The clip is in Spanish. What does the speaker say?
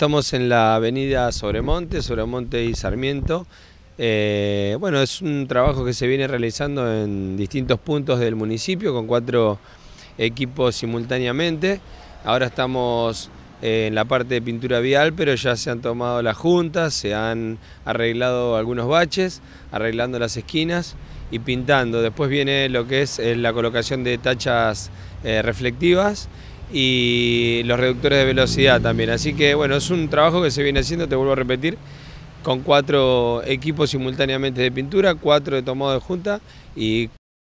Estamos en la avenida Sobremonte, Sobremonte y Sarmiento. Eh, bueno, es un trabajo que se viene realizando en distintos puntos del municipio con cuatro equipos simultáneamente. Ahora estamos eh, en la parte de pintura vial, pero ya se han tomado las juntas, se han arreglado algunos baches, arreglando las esquinas y pintando. Después viene lo que es la colocación de tachas eh, reflectivas y los reductores de velocidad también. Así que bueno, es un trabajo que se viene haciendo, te vuelvo a repetir, con cuatro equipos simultáneamente de pintura, cuatro de tomado de junta y